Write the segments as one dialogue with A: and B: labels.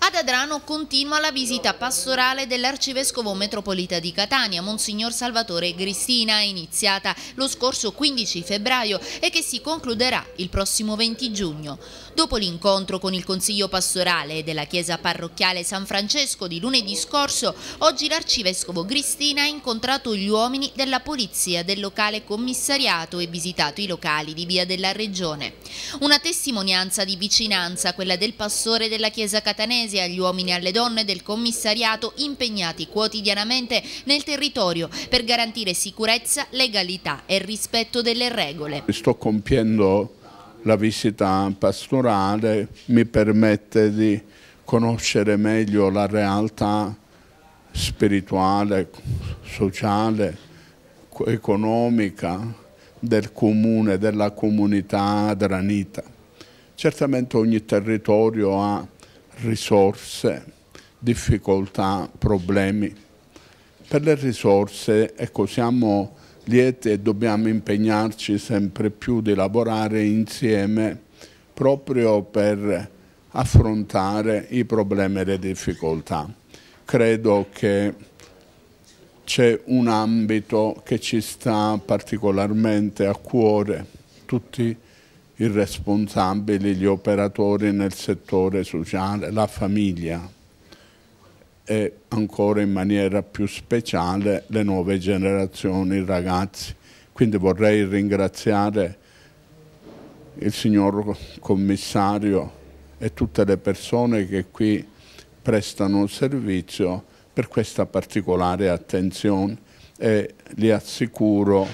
A: Ad Adrano continua la visita pastorale dell'arcivescovo metropolita di Catania, Monsignor Salvatore Cristina, iniziata lo scorso 15 febbraio e che si concluderà il prossimo 20 giugno. Dopo l'incontro con il Consiglio pastorale della Chiesa parrocchiale San Francesco di lunedì scorso, oggi l'arcivescovo Cristina ha incontrato gli uomini della polizia del locale commissariato e visitato i locali di Via della Regione. Una testimonianza di vicinanza, quella del pastore della Chiesa catanese agli uomini e alle donne del commissariato impegnati quotidianamente nel territorio per garantire sicurezza, legalità e rispetto delle regole.
B: Sto compiendo la visita pastorale mi permette di conoscere meglio la realtà spirituale, sociale, economica del comune, della comunità adranita. Certamente ogni territorio ha risorse, difficoltà, problemi per le risorse, ecco, siamo lieti e dobbiamo impegnarci sempre più di lavorare insieme proprio per affrontare i problemi e le difficoltà. Credo che c'è un ambito che ci sta particolarmente a cuore, tutti i responsabili, gli operatori nel settore sociale, la famiglia, e ancora in maniera più speciale le nuove generazioni, i ragazzi. Quindi vorrei ringraziare il signor commissario e tutte le persone che qui prestano servizio per questa particolare attenzione e li assicuro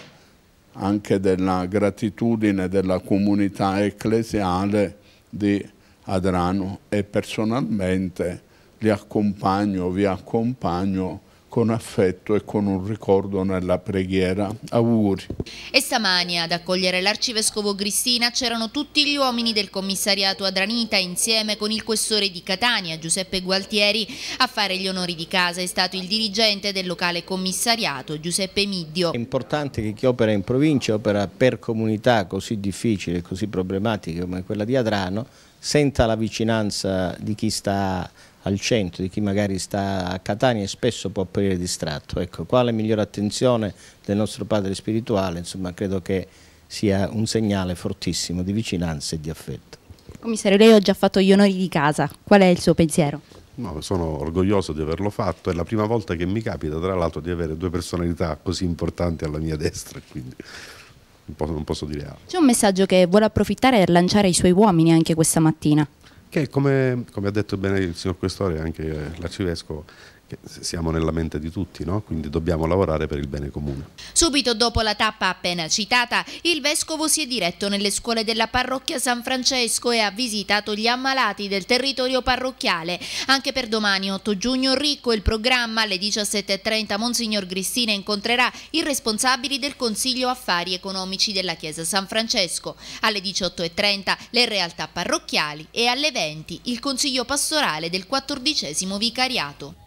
B: anche della gratitudine della comunità ecclesiale di Adrano e personalmente li accompagno, vi accompagno con affetto e con un ricordo nella preghiera. Auguri.
A: E stamani ad accogliere l'arcivescovo Cristina c'erano tutti gli uomini del commissariato Adranita insieme con il questore di Catania Giuseppe Gualtieri a fare gli onori di casa è stato il dirigente del locale commissariato
C: Giuseppe Middio. È importante che chi opera in provincia, opera per comunità così difficili e così problematiche come quella di Adrano, senta la vicinanza di chi sta al centro di chi magari sta a Catania e spesso può apparire distratto. Ecco, quale migliore attenzione del nostro padre spirituale, insomma, credo che sia un segnale
D: fortissimo di vicinanza e di affetto.
A: Commissario, lei ha già fatto gli onori di casa, qual è il suo pensiero?
D: No, sono orgoglioso di averlo fatto, è la prima volta che mi capita tra l'altro di avere due personalità così importanti alla mia destra, quindi non posso, non posso dire altro.
A: C'è un messaggio che vuole approfittare per lanciare ai suoi uomini anche questa mattina
D: che come, come, ha detto bene il signor Questore e anche eh, l'arcivescovo, siamo nella mente di tutti, no? quindi dobbiamo lavorare per il bene comune.
A: Subito dopo la tappa appena citata, il Vescovo si è diretto nelle scuole della parrocchia San Francesco e ha visitato gli ammalati del territorio parrocchiale. Anche per domani 8 giugno ricco il programma, alle 17.30 Monsignor Grissina incontrerà i responsabili del Consiglio Affari Economici della Chiesa San Francesco, alle 18.30 le realtà parrocchiali e alle 20 il Consiglio Pastorale del 14 Vicariato.